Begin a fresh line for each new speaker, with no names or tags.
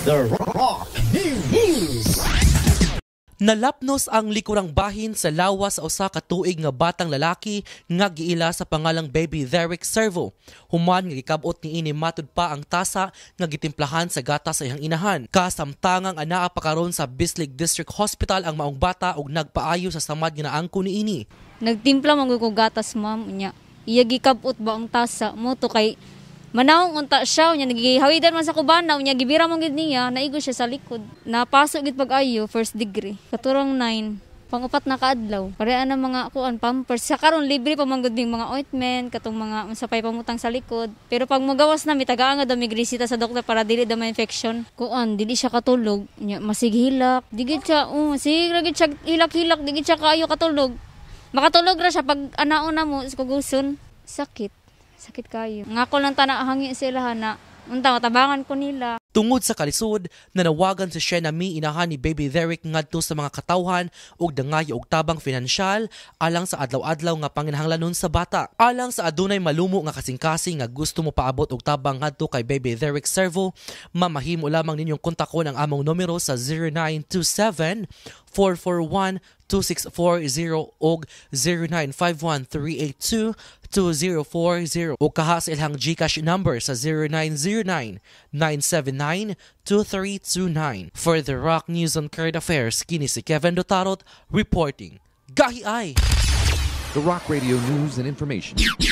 The
Rock News!
Nalapnos ang likurang bahin sa lawas sa usa ka tuig nga batang lalaki nga giila sa pangalang Baby Derek Servo. Human nga gikabot niini matud pa ang tasa nga gitimplahan sa gata sa iyang inahan. Kasamtangang anaa pa karon sa Bislig District Hospital ang maong bata ug nagpaayo sa samad nga naangko niini.
Nagtimpla man ko gatas ma'am nya. Iya gikabot ba ang tasa mo to kay Manaong unta siya, unya nagihawidan man sa kubana, unya gibira mong gid niya, naigo siya sa likod. Napasok gid pag-ayo, first degree. Katurang 9, pangupat na kaadlaw. Pareha na mga kuan pampers. Sa karon libre pa man ning mga ointment, katong mga masapay pamutang sa likod. Pero pag magawas na mitagaan nga migrisita sa doktor para dili da ma-infection. Kuan, dili siya katulog, unya masighilak. Digit siya, oh, um, sige siya hilak-hilak, Digit siya kaayo katulog. Makatulog ra siya pag anaon na mo sa kuguson. Sakit sakit kayo. Ngako lang tanahangi sila na unta matabangan ko nila.
Tungod sa kalisod, nanawagan si Shena Mi inahan ni Baby Derek ngadto sa mga katawhan ug dangay og tabang pinansyal alang sa adlaw-adlaw nga panginahanglanon sa bata. Alang sa adunay malumo nga kasingkasing nga gusto mo paabot og tabang ngadto kay Baby Derek Servo, mamahimo lamang ninyong kontakon ang among numero sa 0927 0951-261-2640 og 0951-382-2040 o kaha sa ilang Gcash number sa 0909-979-2329. For The Rock News on Current Affairs, kini si Kevin Dotarot reporting. Gahi ay! The Rock Radio News and Information.